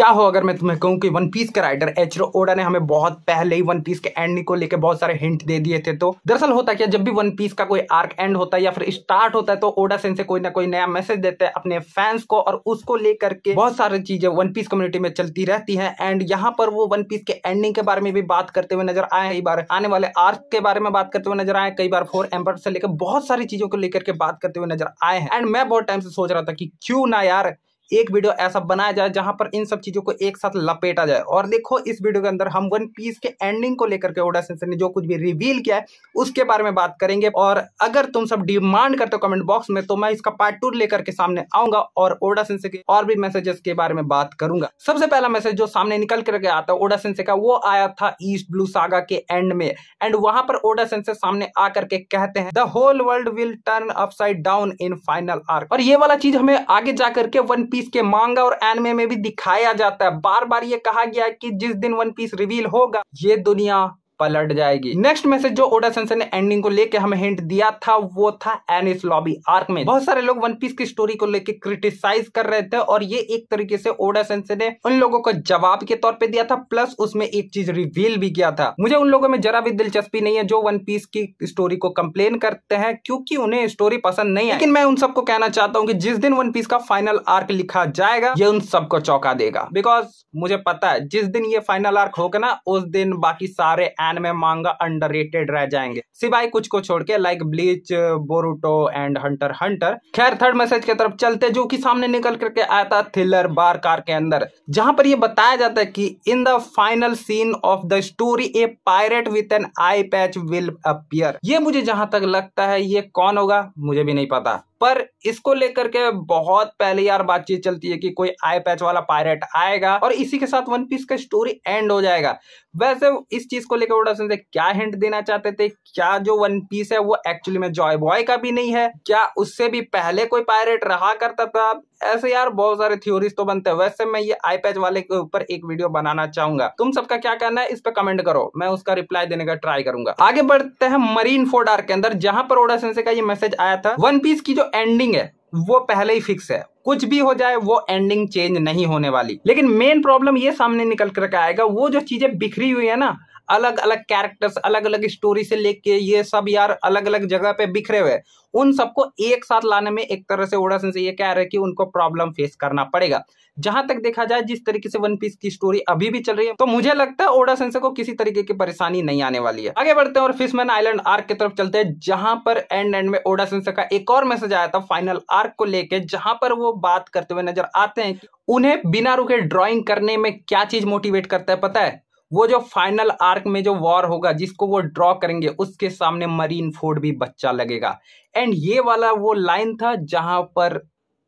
क्या हो अगर मैं तुम्हें कहूँ कि वन पीस के राइटर रो ओडा ने हमें बहुत पहले ही वन पीस के एंड को लेकर बहुत सारे हिंट दे दिए थे तो दरअसल होता क्या जब भी वन पीस का कोई आर्क एंड होता है या फिर स्टार्ट होता है तो ओडा सेन से कोई ना कोई नया मैसेज देता है अपने फैंस को और उसको लेकर के बहुत सारी चीजें वन पीस कम्युनिटी में चलती रहती है एंड यहाँ पर वो वन पीस के एंडिंग के बारे में भी बात करते हुए नजर आए कई बार आने वाले आर्क के बारे में बात करते हुए नजर आए कई बार फोर एम्बर से लेकर बहुत सारी चीजों को लेकर के बात करते हुए नजर आए हैं एंड मैं बहुत टाइम से सोच रहा था कि क्यों ना यार एक वीडियो ऐसा बनाया जाए जहां पर इन सब चीज़ों को एक साथ लपेटा जाए और देखो इस वीडियो के अंदर हम वन पीस के एंडिंग को लेकर के ओडा सेंसर ने जो कुछ भी रिवील किया है उसके बारे में बात करेंगे और अगर तुम सब डिमांड करते हो कमेंट बॉक्स में तो मैं इसका पार्ट टू लेकर के सामने आऊंगा और ओडा सेंसर के और भी मैसेजेस के बारे में बात करूंगा सबसे पहला मैसेज जो सामने निकल करके आता है ओडा सेंसर का वो आया था ईस्ट ब्लू सागा के एंड में एंड वहां पर ओडा सेंसर सामने आकर के कहते हैं the whole world will turn upside down in final arc और ये वाला चीज हमें आगे जाकर के वन पीस के मांगा और एनमे में भी दिखाया जाता है बार बार ये कहा गया है कि जिस दिन वन पीस रिवील होगा ये दुनिया पलट जाएगी नेक्स्ट मैसेज जो ओडा सेंसर ने एंडिंग को लेकर हमें हिंट दिया था वो था एनिस लॉबी आर्क में बहुत सारे लोग वन पीस की स्टोरी को लेकर क्रिटिसाइज कर रहे थे और ये एक तरीके से ओडा सेंसर ने उन लोगों को जवाब के तौर पर दिया था प्लस उसमें एक चीज रिवील भी किया था मुझे उन लोगों में जरा भी दिलचस्पी नहीं है जो वन पीस की स्टोरी को कंप्लेन करते हैं क्योंकि उन्हें स्टोरी पसंद नहीं है लेकिन मैं उन सबको कहना चाहता हूँ कि जिस दिन वन पीस का फाइनल आर्क लिखा जाएगा ये उन सबको चौंका देगा बिकॉज मुझे पता है जिस दिन ये फाइनल आर्क होगा ना उस दिन बाकी सारे जापान में मांगा अंडर रह जाएंगे सिवाय कुछ को छोड़ के like Bleach Boruto and Hunter Hunter खैर थर्ड मैसेज की तरफ चलते जो कि सामने निकल करके आया था थ्रिलर बार कार के अंदर जहां पर यह बताया जाता है कि in the final scene of the story a pirate with an eye patch will appear ये मुझे जहां तक लगता है ये कौन होगा मुझे भी नहीं पता पर इसको लेकर के बहुत पहले यार बातचीत चलती है कि कोई आई पैच वाला पायरेट आएगा और इसी के साथ वन पीस का स्टोरी एंड हो जाएगा वैसे इस चीज को लेकर वोडा सेंसे क्या हिंट देना चाहते थे क्या जो वन पीस है वो एक्चुअली में जॉय बॉय का भी नहीं है क्या उससे भी पहले कोई पायरेट रहा करता था ऐसे यार बहुत सारे थ्योरीज तो बनते हैं वैसे मैं ये आई पैच वाले के ऊपर एक वीडियो बनाना चाहूंगा तुम सबका क्या कहना है इस पर कमेंट करो मैं उसका रिप्लाई देने का ट्राई करूंगा आगे बढ़ते हैं मरीन फोर्ड आर के अंदर जहां पर ओडा सेंसे का ये मैसेज आया था वन पीस की जो एंडिंग है वो पहले ही फिक्स है कुछ भी हो जाए वो एंडिंग चेंज नहीं होने वाली लेकिन मेन प्रॉब्लम ये सामने निकल करके आएगा वो जो चीजें बिखरी हुई है ना अलग अलग कैरेक्टर्स अलग अलग स्टोरी से लेके ये सब यार अलग अलग जगह पे बिखरे हुए उन सबको एक साथ लाने में एक तरह से ओडा सेंस ये कह रहे हैं कि उनको प्रॉब्लम फेस करना पड़ेगा जहां तक देखा जाए जिस तरीके से वन पीस की स्टोरी अभी भी चल रही है तो मुझे लगता है ओडा सेंसे को किसी तरीके की परेशानी नहीं आने वाली है आगे बढ़ते हैं और फिशमैन आइलैंड आर्क की तरफ चलते हैं जहां पर एंड एंड में ओडा सेंसे का एक और मैसेज आया था फाइनल आर्क को लेकर जहां पर वो बात करते हुए नजर आते हैं उन्हें बिना रुके ड्रॉइंग करने में क्या चीज मोटिवेट करता है पता है वो जो फाइनल आर्क में जो वॉर होगा जिसको वो ड्रॉ करेंगे उसके सामने मरीन फोर्ड भी बच्चा लगेगा एंड ये वाला वो लाइन था जहां पर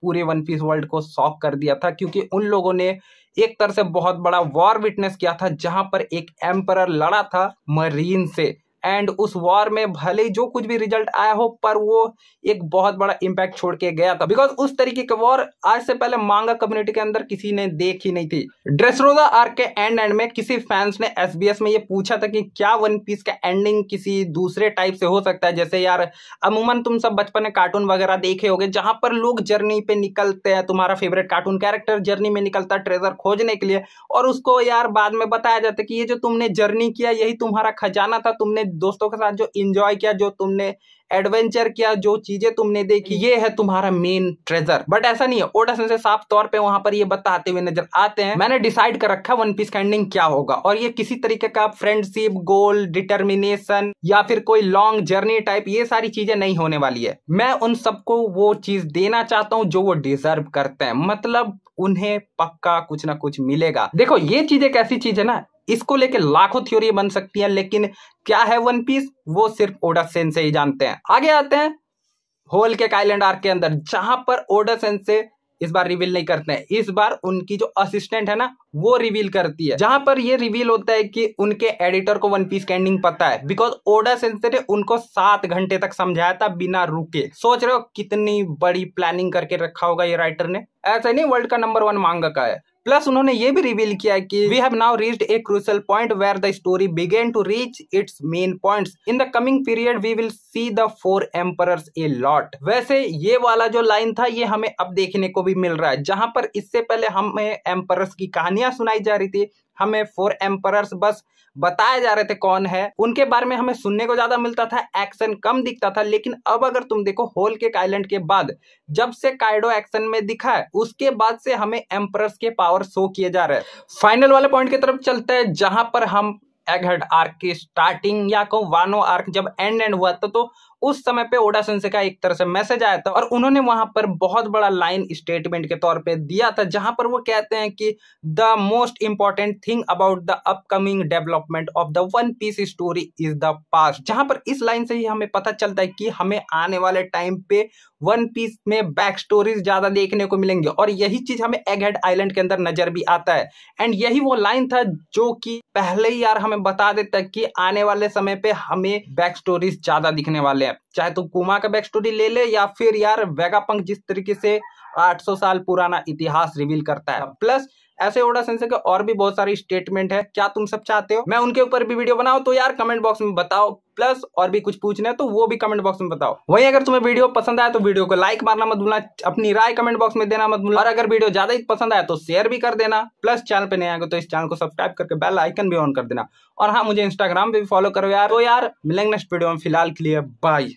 पूरे वन पीस वर्ल्ड को शॉक कर दिया था क्योंकि उन लोगों ने एक तरह से बहुत बड़ा वॉर विटनेस किया था जहां पर एक एम्पर लड़ा था मरीन से एंड उस वॉर में भले ही जो कुछ भी रिजल्ट आया हो पर वो एक बहुत बड़ा इम्पैक्ट छोड़ के गया था बिकॉज उस तरीके का वॉर आज से पहले मांगा कम्युनिटी के अंदर किसी ने देखी नहीं थी ड्रेसरोजा आर के एंड एंड में किसी फैंस ने एस में ये पूछा था कि क्या वन पीस का एंडिंग किसी दूसरे टाइप से हो सकता है जैसे यार अमूमन तुम सब बचपन में कार्टून वगैरह देखे होगे जहां पर लोग जर्नी पे निकलते हैं तुम्हारा फेवरेट कार्टून कैरेक्टर जर्नी में निकलता है ट्रेजर खोजने के लिए और उसको यार बाद में बताया जाता है कि ये जो तुमने जर्नी किया यही तुम्हारा खजाना था तुमने दोस्तों के साथ जो इंजॉय किया जो तुमने एडवेंचर किया जो चीजें तुमने देखी ये है तुम्हारा मेन ट्रेजर बट ऐसा नहीं है ओडा से साफ तौर पे वहां पर ये बताते हुए नजर आते हैं मैंने डिसाइड कर रखा वन पीस का एंडिंग क्या होगा और ये किसी तरीके का फ्रेंडशिप गोल डिटर्मिनेशन या फिर कोई लॉन्ग जर्नी टाइप ये सारी चीजें नहीं होने वाली है मैं उन सबको वो चीज देना चाहता हूँ जो वो डिजर्व करते हैं मतलब उन्हें पक्का कुछ ना कुछ मिलेगा देखो ये चीज एक ऐसी चीज है ना इसको लेके लाखों थ्योरी बन सकती हैं लेकिन क्या है वन पीस वो सिर्फ ओडा सेन से ही जानते हैं आगे आते हैं होल के काइलैंड आर्क के अंदर जहां पर ओडा सेन से इस बार रिवील नहीं करते हैं इस बार उनकी जो असिस्टेंट है ना वो रिवील करती है जहां पर ये रिवील होता है कि उनके एडिटर को वन पीस कैंडिंग पता है बिकॉज ओडा सेंसे ने उनको सात घंटे तक समझाया था बिना रुके सोच रहे हो कितनी बड़ी प्लानिंग करके रखा होगा ये राइटर ने ऐसा नहीं वर्ल्ड का नंबर वन मांगा का है प्लस उन्होंने ये भी रिवील किया कि we have now reached a crucial point where the story began to reach its main points in the coming period we will see the four emperors a lot वैसे ये वाला जो लाइन था ये हमें अब देखने को भी मिल रहा है जहां पर इससे पहले हमें एम्परर्स की कहानियां सुनाई जा रही थी हमें फोर एम्परर्स बस बताए जा रहे थे कौन है उनके बारे में हमें सुनने को ज्यादा मिलता था एक्शन कम दिखता था लेकिन अब अगर तुम देखो होल के आइलैंड के बाद जब से काइडो एक्शन में दिखा है उसके बाद से हमें एम्परर्स के पावर शो किए जा रहे हैं फाइनल वाले पॉइंट की तरफ चलता है जहां पर हम एगहेड आर्क की स्टार्टिंग या को वानो आर्क जब एंड एंड हुआ था तो, तो उस समय पे ओडा सेंसे का एक तरह से मैसेज आया था और उन्होंने वहां पर बहुत बड़ा लाइन स्टेटमेंट के तौर पे दिया था जहां पर वो कहते हैं कि the most important thing about the upcoming development of the One Piece story is the past जहां पर इस लाइन से ही हमें पता चलता है कि हमें आने वाले टाइम पे वन पीस में बैक स्टोरीज ज्यादा देखने को मिलेंगे और यही चीज हमें एगहेड आइलैंड के अंदर नजर भी आता है एंड यही वो लाइन था जो कि पहले ही यार हमें बता देता कि आने वाले समय पे हमें बैक स्टोरीज ज्यादा दिखने वाले हैं चाहे तो कुमा का बैक स्टोरी ले ले या फिर यार वेगापंक जिस तरीके से 800 साल पुराना इतिहास रिवील करता है प्लस ऐसे ओडा सेंसर के और भी बहुत सारी स्टेटमेंट है क्या तुम सब चाहते हो मैं उनके ऊपर भी वीडियो बनाऊ तो यार कमेंट बॉक्स में बताओ प्लस और भी कुछ पूछना है तो वो भी कमेंट बॉक्स में बताओ वहीं अगर तुम्हें वीडियो पसंद आया तो वीडियो को लाइक मारना मत भूलना अपनी राय कमेंट बॉक्स में देना मत भूलना और अगर वीडियो ज्यादा ही पसंद आया तो शेयर भी कर देना प्लस चैनल पे नहीं आएगा तो इस चैनल को सब्सक्राइब करके बेल आइकन भी ऑन कर देना और हाँ मुझे इंस्टाग्राम पे भी फॉलो करो यार तो यार मिलेंगे नेक्स्ट वीडियो में फिलहाल के लिए बाय